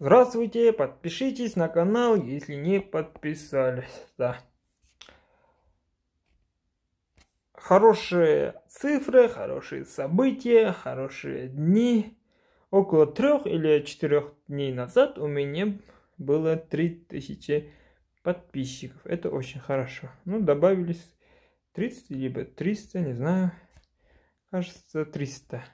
Здравствуйте, подпишитесь на канал, если не подписались. Да. Хорошие цифры, хорошие события, хорошие дни. Около трех или четырех дней назад у меня было 3000 подписчиков. Это очень хорошо. Ну, добавились 30, либо 300, не знаю. Кажется, 300.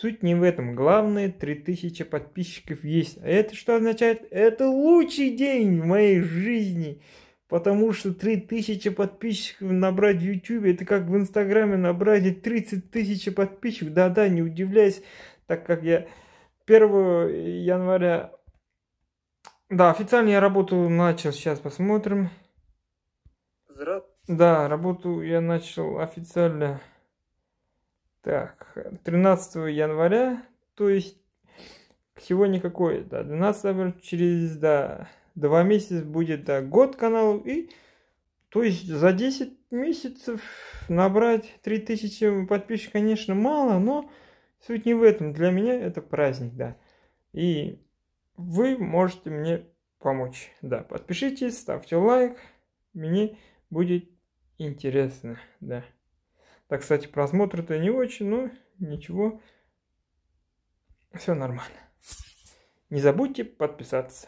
Суть не в этом. Главное, 3000 подписчиков есть. А это что означает? Это лучший день в моей жизни. Потому что 3000 подписчиков набрать в YouTube, это как в Инстаграме набрать 30 тысяч подписчиков. Да-да, не удивляйся, так как я 1 января... Да, официально я работу начал, сейчас посмотрим. Здравствуйте. Да, работу я начал официально так, 13 января, то есть всего никакой, да, 12 января, через, да, 2 месяца будет, да, год каналу, и, то есть за 10 месяцев набрать 3000 подписчиков, конечно, мало, но суть не в этом, для меня это праздник, да, и вы можете мне помочь, да, подпишитесь, ставьте лайк, мне будет интересно, да. Так, кстати, просмотры-то не очень, но ничего. Все нормально. Не забудьте подписаться.